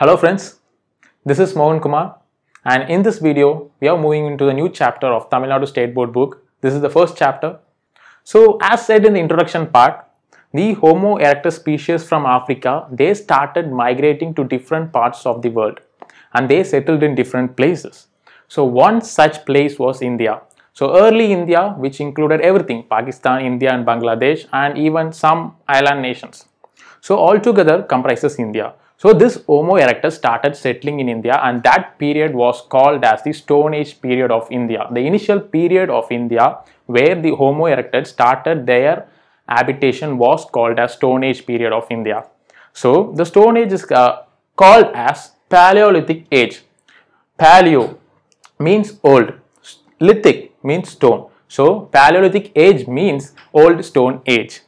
Hello friends, this is Mohan Kumar and in this video we are moving into the new chapter of Tamil Nadu State Board book. This is the first chapter. So as said in the introduction part, the Homo erectus species from Africa, they started migrating to different parts of the world and they settled in different places. So one such place was India. So early India which included everything Pakistan, India and Bangladesh and even some island nations. So altogether comprises India. So this Homo erectus started settling in India and that period was called as the Stone Age period of India. The initial period of India where the Homo erectus started their habitation was called as Stone Age period of India. So the Stone Age is uh, called as Paleolithic age. Paleo means old, lithic means stone. So Paleolithic age means old stone age.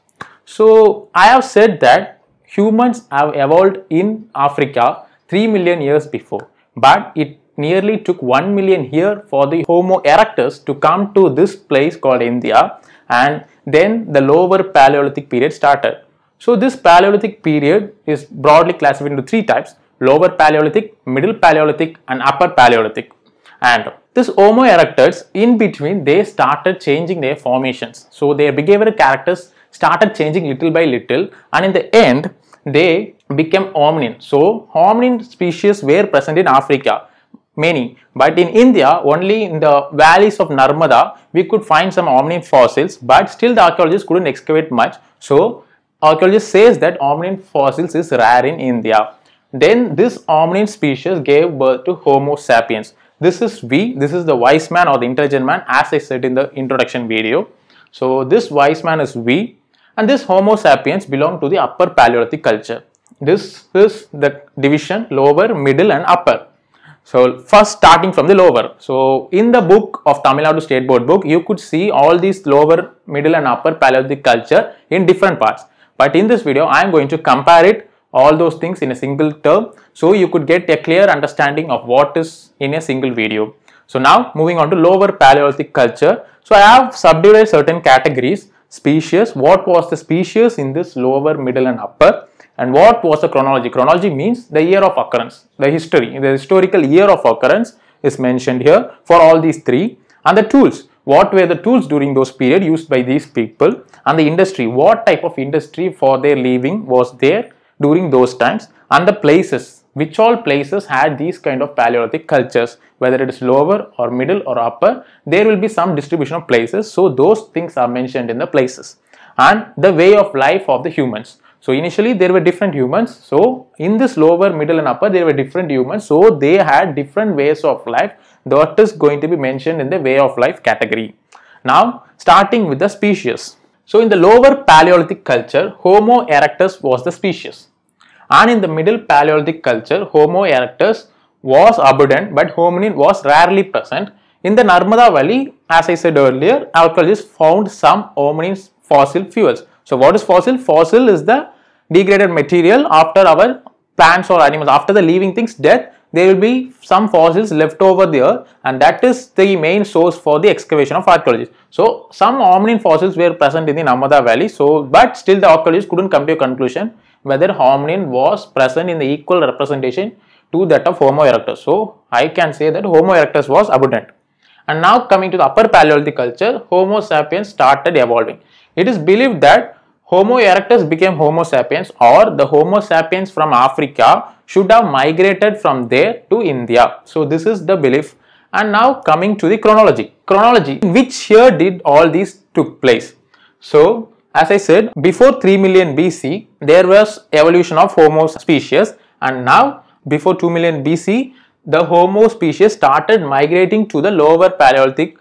So I have said that humans have evolved in Africa 3 million years before, but it nearly took 1 million years for the Homo erectus to come to this place called India and then the lower Paleolithic period started. So this Paleolithic period is broadly classified into three types, lower Paleolithic, middle Paleolithic and upper Paleolithic. And this Homo erectus in between they started changing their formations. So their behavioral characters started changing little by little and in the end they became hominin. So hominin species were present in Africa many but in India only in the valleys of Narmada we could find some hominin fossils but still the archaeologists couldn't excavate much so archaeologists says that hominin fossils is rare in India then this hominin species gave birth to Homo sapiens this is V. this is the wise man or the intelligent man as I said in the introduction video so this wise man is V and this Homo sapiens belong to the upper Paleolithic culture. This is the division lower, middle and upper. So first starting from the lower. So in the book of Tamil Nadu State Board book, you could see all these lower, middle and upper Paleolithic culture in different parts. But in this video, I am going to compare it all those things in a single term. So you could get a clear understanding of what is in a single video. So now moving on to lower Paleolithic culture. So I have subdivided certain categories species, what was the species in this lower, middle and upper and what was the chronology. Chronology means the year of occurrence, the history, the historical year of occurrence is mentioned here for all these three and the tools. What were the tools during those period used by these people and the industry, what type of industry for their living was there during those times and the places which all places had these kind of Paleolithic cultures, whether it is lower or middle or upper, there will be some distribution of places. So those things are mentioned in the places and the way of life of the humans. So initially there were different humans. So in this lower, middle and upper there were different humans. So they had different ways of life that is going to be mentioned in the way of life category. Now starting with the species. So in the lower Paleolithic culture, Homo erectus was the species. And in the middle Paleolithic culture, Homo erectus was abundant but hominin was rarely present. In the Narmada Valley, as I said earlier, archaeologists found some hominin fossil fuels. So what is fossil? Fossil is the degraded material after our plants or animals, after the living things death, there will be some fossils left over there and that is the main source for the excavation of archaeologists. So some hominin fossils were present in the Namada valley so but still the archaeologists couldn't come to a conclusion whether hominin was present in the equal representation to that of Homo erectus. So, I can say that Homo erectus was abundant. And now coming to the upper Paleolithic culture, Homo sapiens started evolving. It is believed that Homo erectus became Homo sapiens or the Homo sapiens from Africa should have migrated from there to India. So, this is the belief. And now coming to the chronology. Chronology, which year did all these took place? So, as I said, before 3 million BC, there was evolution of Homo species and now before 2 million BC, the Homo species started migrating to the lower Paleolithic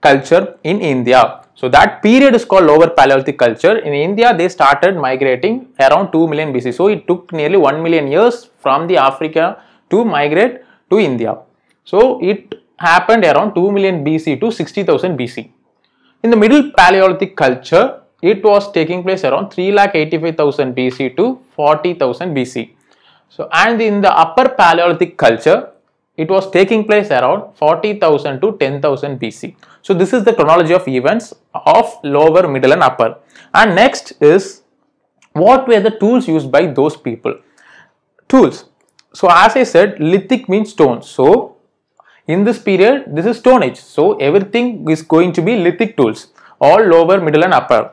culture in India. So that period is called lower Paleolithic culture. In India, they started migrating around 2 million BC. So it took nearly 1 million years from the Africa to migrate to India. So it happened around 2 million BC to 60,000 BC. In the middle Paleolithic culture, it was taking place around 385,000 BC to 40,000 BC. So, and in the upper Paleolithic culture, it was taking place around 40,000 to 10,000 BC. So, this is the chronology of events of lower, middle and upper. And next is what were the tools used by those people? Tools. So, as I said, lithic means stone. So, in this period, this is stone age. So, everything is going to be lithic tools, all lower, middle and upper.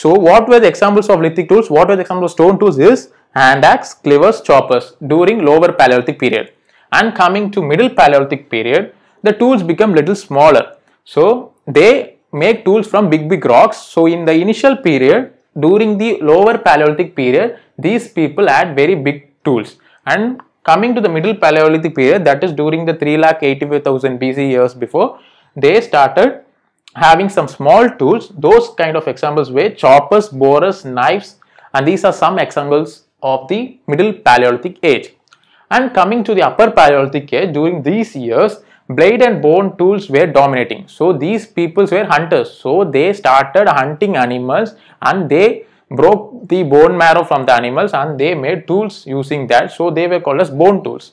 So what were the examples of lithic tools? What were the examples of stone tools is hand axe, cleavers, choppers during lower Paleolithic period. And coming to middle Paleolithic period, the tools become little smaller. So they make tools from big big rocks. So in the initial period, during the lower Paleolithic period, these people had very big tools. And coming to the middle Paleolithic period, that is during the 3,85,000 BC years before, they started having some small tools, those kind of examples were choppers, borers, knives, and these are some examples of the middle Paleolithic age. And coming to the upper Paleolithic age, during these years, blade and bone tools were dominating. So these peoples were hunters. So they started hunting animals and they broke the bone marrow from the animals and they made tools using that. So they were called as bone tools.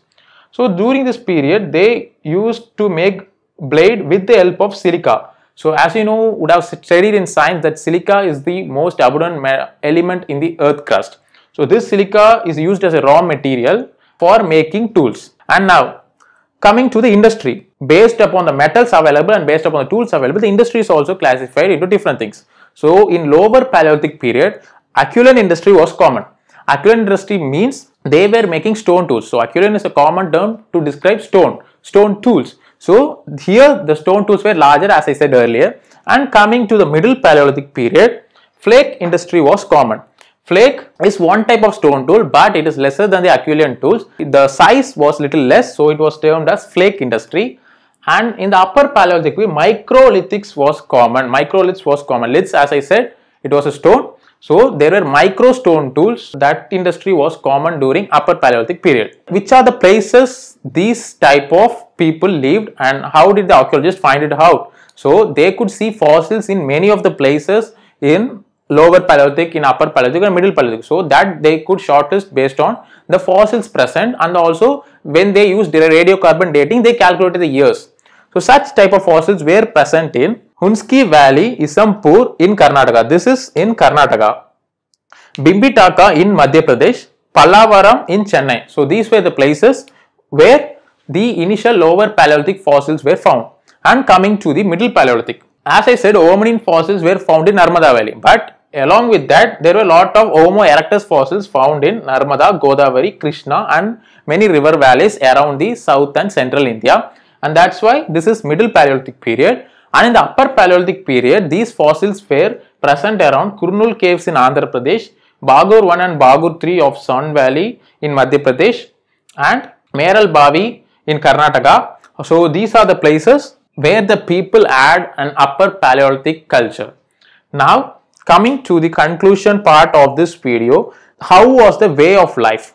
So during this period, they used to make blade with the help of silica. So as you know, would have studied in science that silica is the most abundant element in the earth crust. So this silica is used as a raw material for making tools. And now coming to the industry, based upon the metals available and based upon the tools available, the industry is also classified into different things. So in lower Paleolithic period, Aculan industry was common. Aculan industry means they were making stone tools. So Aculan is a common term to describe stone, stone tools. So here the stone tools were larger as I said earlier and coming to the middle Paleolithic period, flake industry was common. Flake is one type of stone tool but it is lesser than the Aquilean tools. The size was little less so it was termed as flake industry and in the upper Paleolithic microlithics was common. Microliths was common. Liths as I said it was a stone so there were micro stone tools that industry was common during upper Paleolithic period. Which are the places these type of people lived and how did the archaeologists find it out? So they could see fossils in many of the places in lower Paleolithic, in upper Paleolithic and middle Paleolithic. So that they could shortlist based on the fossils present and also when they used radiocarbon dating they calculated the years. So such type of fossils were present in Hunski Valley, Isampur in Karnataka. This is in Karnataka. Bimbitaka in Madhya Pradesh, Pallavaram in Chennai. So these were the places where the initial lower Paleolithic fossils were found. And coming to the middle Paleolithic. As I said, Oominin fossils were found in Narmada Valley. But along with that, there were a lot of Homo erectus fossils found in Narmada, Godavari, Krishna and many river valleys around the south and central India. And that's why this is middle Paleolithic period and in the upper Paleolithic period, these fossils were present around Kurnool caves in Andhra Pradesh, Bagur 1 and Bagur 3 of Son Valley in Madhya Pradesh and Meral Bavi in Karnataka. So these are the places where the people had an upper Paleolithic culture. Now coming to the conclusion part of this video, how was the way of life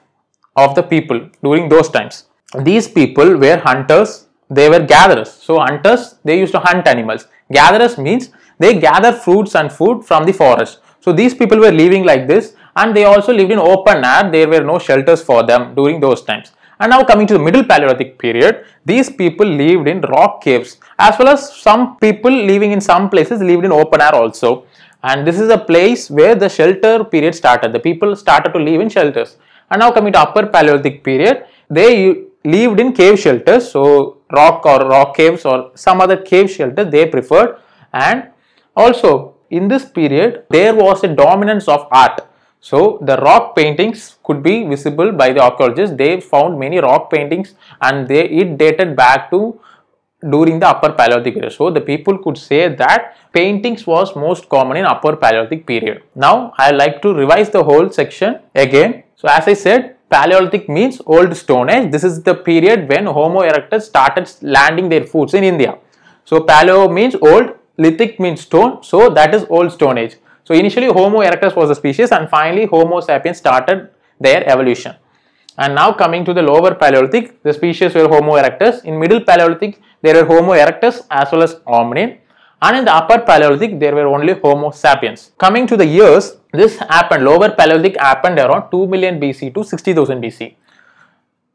of the people during those times? These people were hunters, they were gatherers. So hunters, they used to hunt animals. Gatherers means they gather fruits and food from the forest. So these people were living like this and they also lived in open air. There were no shelters for them during those times. And now coming to the middle Paleolithic period, these people lived in rock caves as well as some people living in some places lived in open air also. And this is a place where the shelter period started. The people started to live in shelters. And now coming to upper Paleolithic period, they lived in cave shelters, so rock or rock caves or some other cave shelter they preferred and also in this period there was a dominance of art. So the rock paintings could be visible by the archaeologists. They found many rock paintings and they it dated back to during the upper paleolithic period. So the people could say that paintings was most common in upper paleolithic period. Now I like to revise the whole section again. So as I said Paleolithic means old stone age. This is the period when Homo erectus started landing their foods in India. So paleo means old, lithic means stone. So that is old stone age. So initially Homo erectus was a species and finally Homo sapiens started their evolution. And now coming to the lower Paleolithic, the species were Homo erectus. In middle Paleolithic, there were Homo erectus as well as hominin. And in the upper Paleolithic, there were only Homo sapiens. Coming to the years, this happened, lower Paleolithic happened around 2 million BC to 60,000 BC.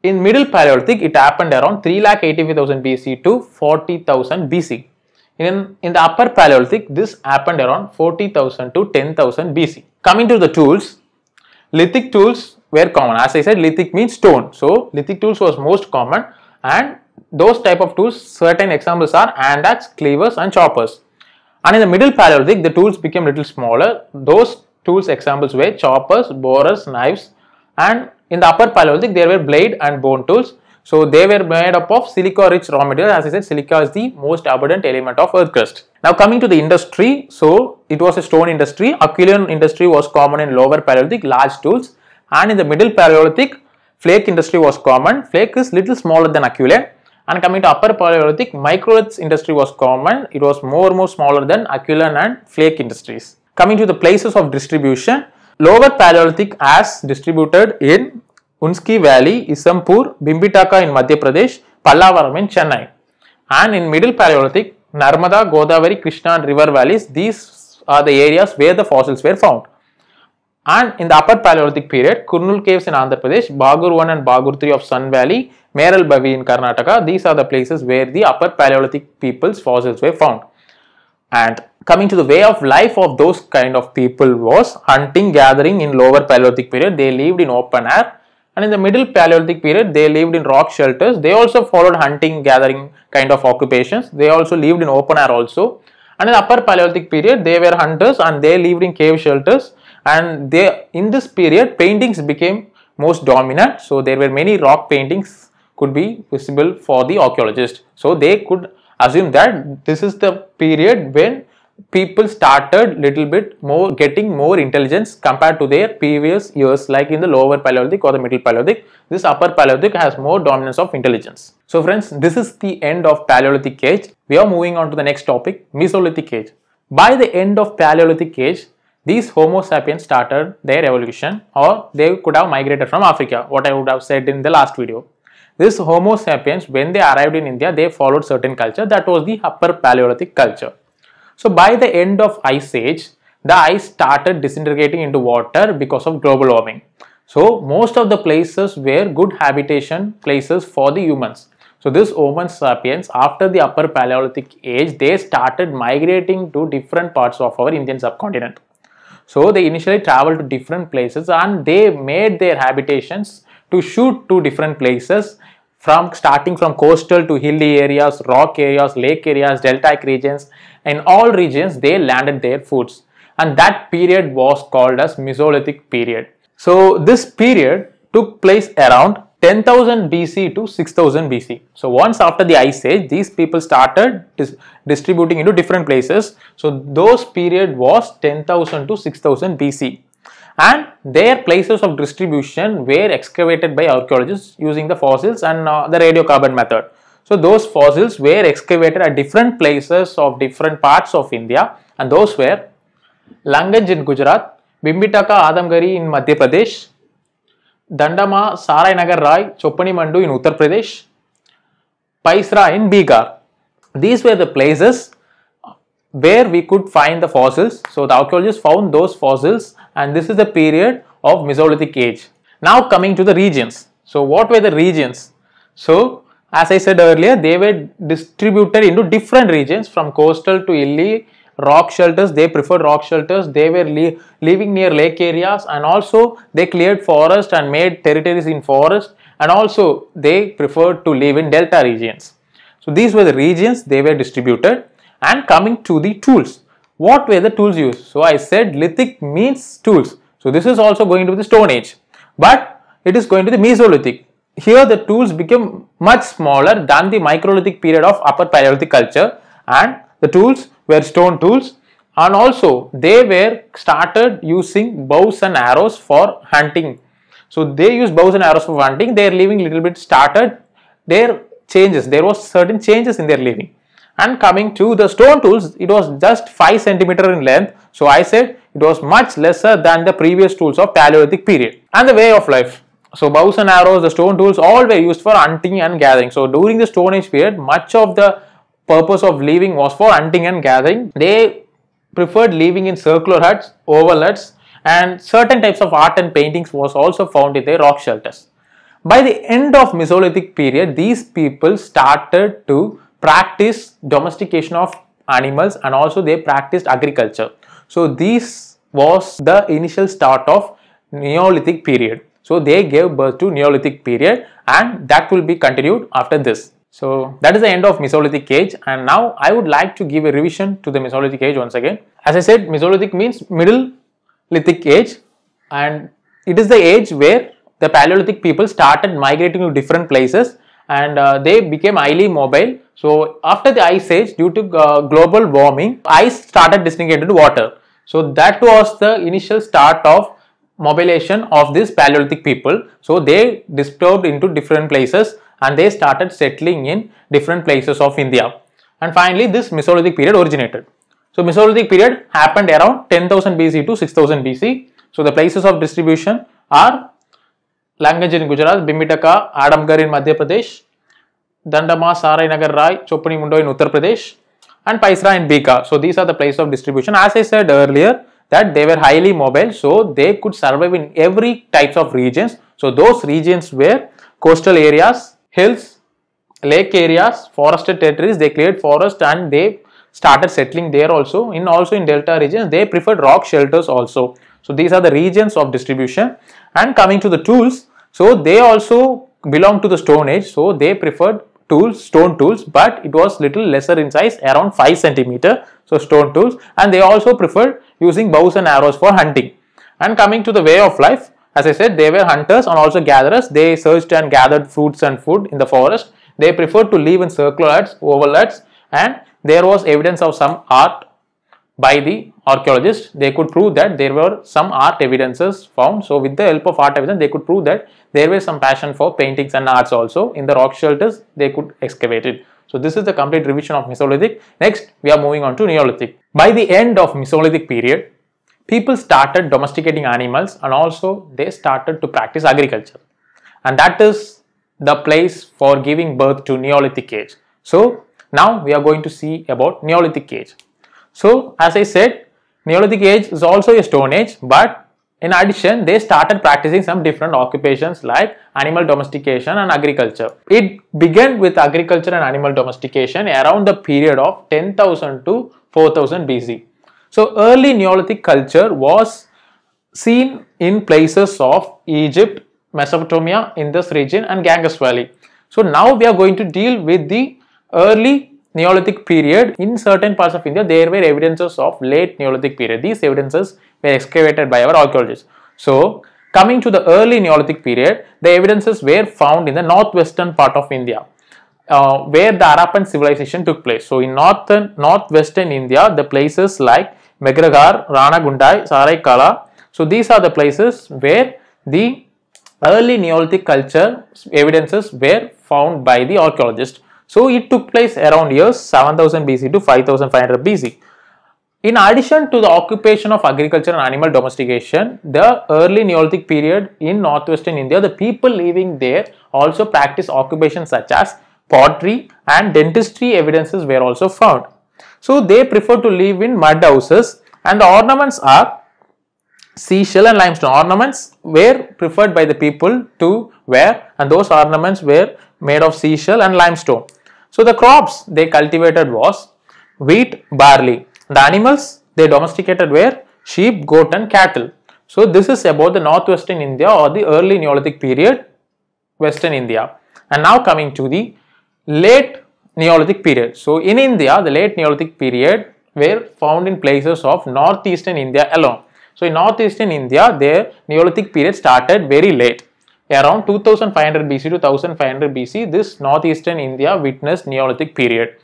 In middle Paleolithic, it happened around 3,85,000 BC to 40,000 BC. In, in the upper Paleolithic, this happened around 40,000 to 10,000 BC. Coming to the tools, lithic tools were common. As I said, lithic means stone. So, lithic tools was most common and those type of tools, certain examples are hand axe, cleavers and choppers. And in the middle Paleolithic, the tools became little smaller. Those tools examples were choppers, borers, knives and in the upper Paleolithic there were blade and bone tools. So they were made up of silica rich raw material as I said silica is the most abundant element of earth crust. Now coming to the industry, so it was a stone industry, Aquilian industry was common in lower Paleolithic large tools and in the middle Paleolithic flake industry was common, flake is little smaller than Aquilian and coming to upper Paleolithic microliths industry was common, it was more and more smaller than Aquilian and flake industries. Coming to the places of distribution, lower Paleolithic as distributed in Unski Valley, Isampur, Bimbitaka in Madhya Pradesh, Pallavaram in Chennai. And in Middle Paleolithic, Narmada, Godavari, Krishna and river valleys, these are the areas where the fossils were found. And in the upper Paleolithic period, Kurnool caves in Andhra Pradesh, Bagur 1 and Bagur 3 of Sun Valley, Meral Bavi in Karnataka, these are the places where the upper Paleolithic people's fossils were found. And coming to the way of life of those kind of people was hunting, gathering in lower Paleolithic period. They lived in open air and in the middle Paleolithic period, they lived in rock shelters. They also followed hunting, gathering kind of occupations. They also lived in open air also. And in the upper Paleolithic period, they were hunters and they lived in cave shelters. And they, in this period, paintings became most dominant. So there were many rock paintings could be visible for the archaeologist. So they could assume that this is the period when people started little bit more getting more intelligence compared to their previous years like in the lower paleolithic or the middle paleolithic this upper paleolithic has more dominance of intelligence so friends this is the end of paleolithic age we are moving on to the next topic mesolithic age by the end of paleolithic age these homo sapiens started their evolution or they could have migrated from africa what i would have said in the last video this homo sapiens when they arrived in india they followed certain culture that was the upper paleolithic culture so by the end of ice age, the ice started disintegrating into water because of global warming. So most of the places were good habitation places for the humans. So this Homo sapiens after the upper Paleolithic age, they started migrating to different parts of our Indian subcontinent. So they initially traveled to different places and they made their habitations to shoot to different places from starting from coastal to hilly areas, rock areas, lake areas, deltaic regions in all regions, they landed their foods. And that period was called as Mesolithic period. So this period took place around 10,000 BC to 6000 BC. So once after the ice age, these people started dis distributing into different places. So those period was 10,000 to 6000 BC and their places of distribution were excavated by archaeologists using the fossils and uh, the radiocarbon method. So those fossils were excavated at different places of different parts of India and those were Langanj in Gujarat, Bimbitaka Adamgari in Madhya Pradesh, Dandama Sarai Nagar Rai Chopani Mandu in Uttar Pradesh, Paisra in Bihar. These were the places where we could find the fossils. So the archaeologists found those fossils and this is the period of Mesolithic age. Now coming to the regions. So what were the regions? So as I said earlier, they were distributed into different regions from coastal to Illy, rock shelters. They preferred rock shelters. They were living near lake areas and also they cleared forest and made territories in forest and also they preferred to live in delta regions. So, these were the regions they were distributed and coming to the tools. What were the tools used? So, I said lithic means tools. So, this is also going to the stone age, but it is going to the Mesolithic here the tools became much smaller than the microlithic period of upper paleolithic culture and the tools were stone tools and also they were started using bows and arrows for hunting. So they use bows and arrows for hunting, their living little bit started their changes, there was certain changes in their living. And coming to the stone tools, it was just 5 centimeter in length. So I said it was much lesser than the previous tools of Paleolithic period. And the way of life, so bows and arrows, the stone tools, all were used for hunting and gathering. So during the Stone Age period, much of the purpose of living was for hunting and gathering. They preferred living in circular huts, oval huts and certain types of art and paintings was also found in their rock shelters. By the end of Mesolithic period, these people started to practice domestication of animals and also they practiced agriculture. So this was the initial start of Neolithic period. So they gave birth to Neolithic period and that will be continued after this. So that is the end of Mesolithic age and now I would like to give a revision to the Mesolithic age once again. As I said Mesolithic means middle lithic age and it is the age where the Paleolithic people started migrating to different places and uh, they became highly mobile. So after the ice age due to uh, global warming ice started disintegrating into water. So that was the initial start of mobilization of these Paleolithic people. So they disturbed into different places and they started settling in different places of India. And finally, this Mesolithic period originated. So Mesolithic period happened around 10,000 BC to 6,000 BC. So the places of distribution are Langanj in Gujarat, Bimitaka, Adamgarh in Madhya Pradesh, Dandama, Sarai Nagar Rai, Chopani Mundo in Uttar Pradesh and Paisra in Bika. So these are the places of distribution. As I said earlier, that they were highly mobile so they could survive in every types of regions so those regions were coastal areas hills lake areas forested territories they cleared forest and they started settling there also in also in delta regions they preferred rock shelters also so these are the regions of distribution and coming to the tools so they also belong to the stone age so they preferred tools, stone tools, but it was little lesser in size, around 5 centimeter. So stone tools, and they also preferred using bows and arrows for hunting. And coming to the way of life, as I said, they were hunters and also gatherers. They searched and gathered fruits and food in the forest. They preferred to live in circular huts, oval huts, and there was evidence of some art by the archaeologists, they could prove that there were some art evidences found. So, with the help of art evidence, they could prove that there was some passion for paintings and arts also. In the rock shelters, they could excavate it. So, this is the complete revision of Mesolithic. Next, we are moving on to Neolithic. By the end of Mesolithic period, people started domesticating animals and also they started to practice agriculture. And that is the place for giving birth to Neolithic age. So, now we are going to see about Neolithic age. So, as I said, Neolithic age is also a stone age, but in addition, they started practicing some different occupations like animal domestication and agriculture. It began with agriculture and animal domestication around the period of 10,000 to 4000 BC. So early Neolithic culture was seen in places of Egypt, Mesopotamia in this region and Ganges Valley. So now we are going to deal with the early Neolithic period, in certain parts of India, there were evidences of late Neolithic period. These evidences were excavated by our archaeologists. So, coming to the early Neolithic period, the evidences were found in the northwestern part of India. Uh, where the Harappan civilization took place. So, in northern, northwestern India, the places like Megragar, Rana Gundai, Kala. So, these are the places where the early Neolithic culture evidences were found by the archaeologists. So it took place around years 7000 BC to 5500 BC. In addition to the occupation of agriculture and animal domestication, the early Neolithic period in northwestern India, the people living there also practiced occupations such as pottery and dentistry evidences were also found. So they prefer to live in mud houses and the ornaments are seashell and limestone ornaments were preferred by the people to wear and those ornaments were made of seashell and limestone. So the crops they cultivated was wheat, barley. The animals they domesticated were sheep, goat and cattle. So this is about the northwestern India or the early Neolithic period, western India. And now coming to the late Neolithic period. So in India, the late Neolithic period were found in places of northeastern India alone. So in northeastern India, their Neolithic period started very late. Around 2500 BC to 1500 BC, this northeastern India witnessed Neolithic period.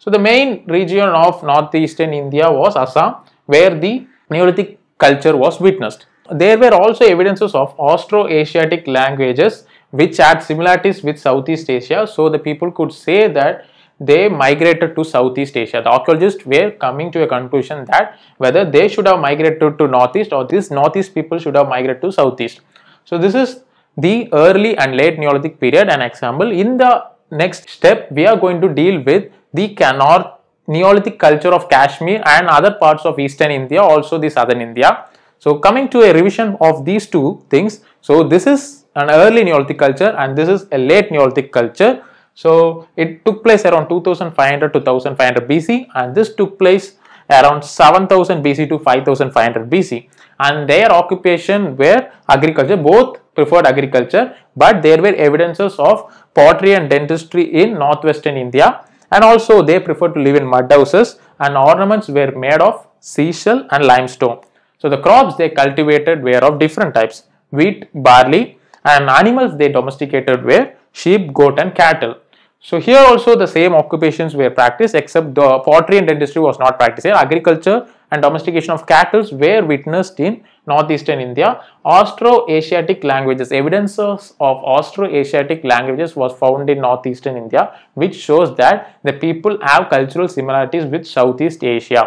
So the main region of northeastern India was Assam, where the Neolithic culture was witnessed. There were also evidences of Austro-Asiatic languages which had similarities with Southeast Asia. So the people could say that they migrated to Southeast Asia. The archaeologists were coming to a conclusion that whether they should have migrated to Northeast or these Northeast people should have migrated to Southeast. So this is the early and late Neolithic period an example. In the next step, we are going to deal with the Canard Neolithic culture of Kashmir and other parts of eastern India, also the southern India. So coming to a revision of these two things. So this is an early Neolithic culture and this is a late Neolithic culture. So it took place around 2500 to 1500 BC and this took place around 7000 BC to 5500 BC and their occupation were agriculture both preferred agriculture, but there were evidences of pottery and dentistry in northwestern India and also they preferred to live in mud houses and ornaments were made of seashell and limestone. So the crops they cultivated were of different types, wheat, barley and animals they domesticated were sheep, goat and cattle. So here also the same occupations were practiced except the pottery and dentistry was not practiced here. Agriculture and domestication of cattle were witnessed in northeastern India, Austro-Asiatic languages, evidences of Austro-Asiatic languages was found in northeastern India, which shows that the people have cultural similarities with Southeast Asia.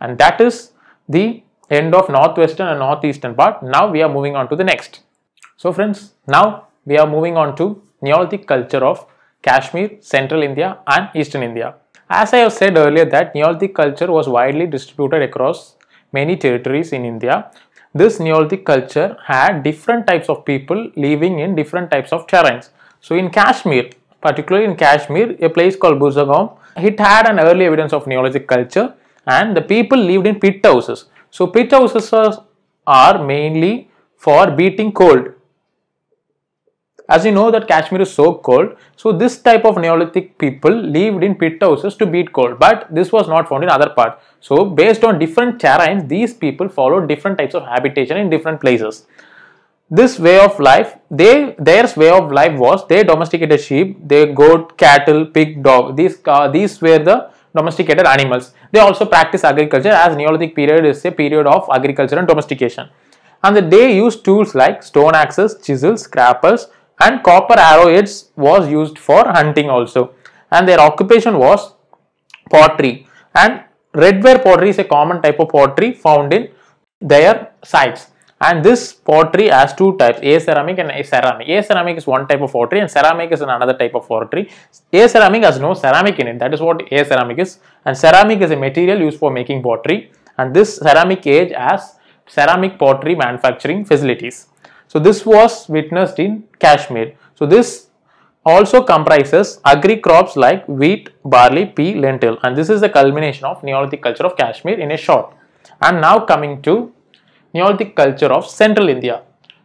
And that is the end of northwestern and northeastern part. Now we are moving on to the next. So friends, now we are moving on to Neolithic culture of Kashmir, Central India and Eastern India. As I have said earlier that Neolithic culture was widely distributed across many territories in India this Neolithic culture had different types of people living in different types of terrains. So in Kashmir, particularly in Kashmir, a place called Buzagam, it had an early evidence of Neolithic culture and the people lived in pit houses. So pit houses are mainly for beating cold as you know that Kashmir is so cold, so this type of Neolithic people lived in pit houses to beat cold, but this was not found in other parts. So based on different terrains, these people followed different types of habitation in different places. This way of life, they their way of life was they domesticated sheep, they goat, cattle, pig, dog. These uh, these were the domesticated animals. They also practice agriculture as Neolithic period is a period of agriculture and domestication. And they used tools like stone axes, chisels, scrapers, and copper arrowheads was used for hunting also and their occupation was pottery and redware pottery is a common type of pottery found in their sites and this pottery has two types a ceramic and a ceramic a ceramic is one type of pottery and ceramic is another type of pottery a ceramic has no ceramic in it that is what a ceramic is and ceramic is a material used for making pottery and this ceramic age has ceramic pottery manufacturing facilities so this was witnessed in Kashmir. So this also comprises agri crops like wheat, barley, pea, lentil and this is the culmination of Neolithic culture of Kashmir in a short. I am now coming to Neolithic culture of central India.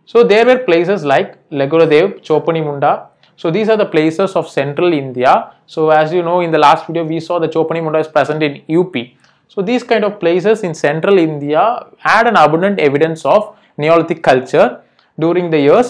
So there were places like Chopani Munda. So these are the places of central India. So as you know in the last video we saw the Munda is present in UP. So these kind of places in central India had an abundant evidence of Neolithic culture during the years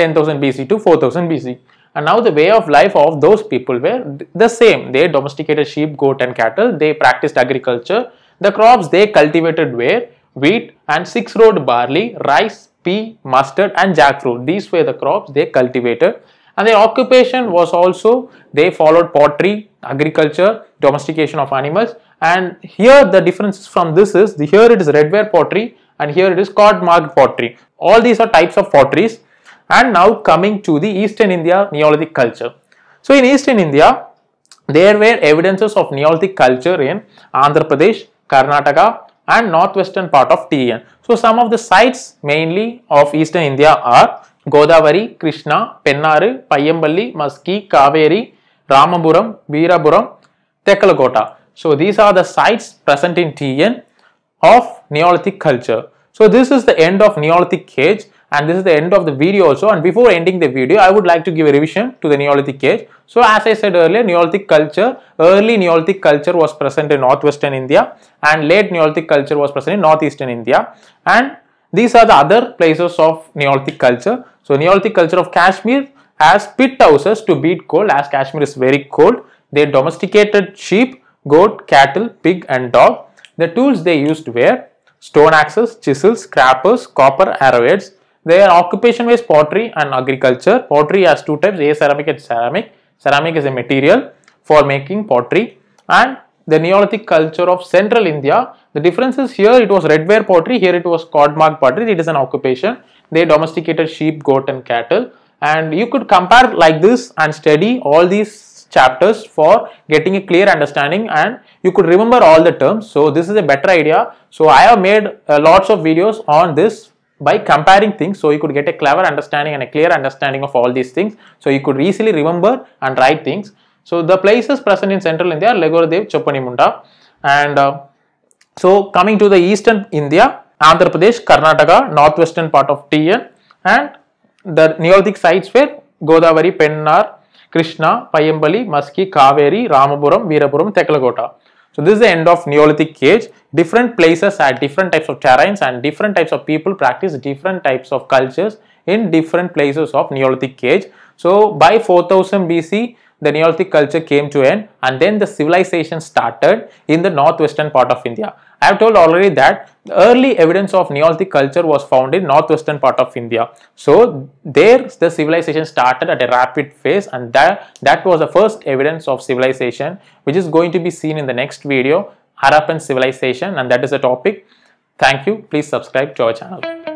10,000 BC to 4000 BC. And now the way of life of those people were the same. They domesticated sheep, goat and cattle. They practiced agriculture. The crops they cultivated were wheat and six road barley, rice, pea, mustard and jackfruit. These were the crops they cultivated. And their occupation was also they followed pottery, agriculture, domestication of animals. And here the difference from this is the, here it is redware pottery and here it is called marked pottery. All these are types of potteries and now coming to the Eastern India Neolithic culture. So in Eastern India, there were evidences of Neolithic culture in Andhra Pradesh, Karnataka and northwestern part of TN. So some of the sites mainly of Eastern India are Godavari, Krishna, Pennaru, Payambali, Maski, Kaveri, Ramaburam, Veerapuram, Tekkalakota. So these are the sites present in TN of Neolithic culture. So this is the end of Neolithic age and this is the end of the video also and before ending the video I would like to give a revision to the Neolithic age. So as I said earlier Neolithic culture, early Neolithic culture was present in northwestern India and late Neolithic culture was present in northeastern India and these are the other places of Neolithic culture. So Neolithic culture of Kashmir has pit houses to beat cold as Kashmir is very cold. They domesticated sheep, goat, cattle, pig and dog the tools they used were stone axes, chisels, scrapers, copper arrowheads. Their occupation was pottery and agriculture. Pottery has two types, a ceramic and ceramic. Ceramic is a material for making pottery and the Neolithic culture of central India. The difference is here it was redware pottery, here it was codmark pottery, it is an occupation. They domesticated sheep, goat and cattle and you could compare like this and study all these chapters for getting a clear understanding and you could remember all the terms. So this is a better idea. So I have made uh, lots of videos on this by comparing things so you could get a clever understanding and a clear understanding of all these things. So you could easily remember and write things. So the places present in central India are Legoradev, Chopanimunda and uh, so coming to the eastern India, Andhra Pradesh, Karnataka, northwestern part of TN and the Neolithic sites were Godavari, Pennar, Krishna, Payambali, Maski, Kaveri, Ramapuram, Veerapuram, Teklakota. So this is the end of Neolithic age. Different places had different types of terrains and different types of people practice different types of cultures in different places of Neolithic age. So by 4000 BC, the Neolithic culture came to end and then the civilization started in the northwestern part of India. I have told already that early evidence of Neolithic culture was found in northwestern part of India. So there the civilization started at a rapid phase and that, that was the first evidence of civilization which is going to be seen in the next video Harappan civilization and that is the topic. Thank you. Please subscribe to our channel.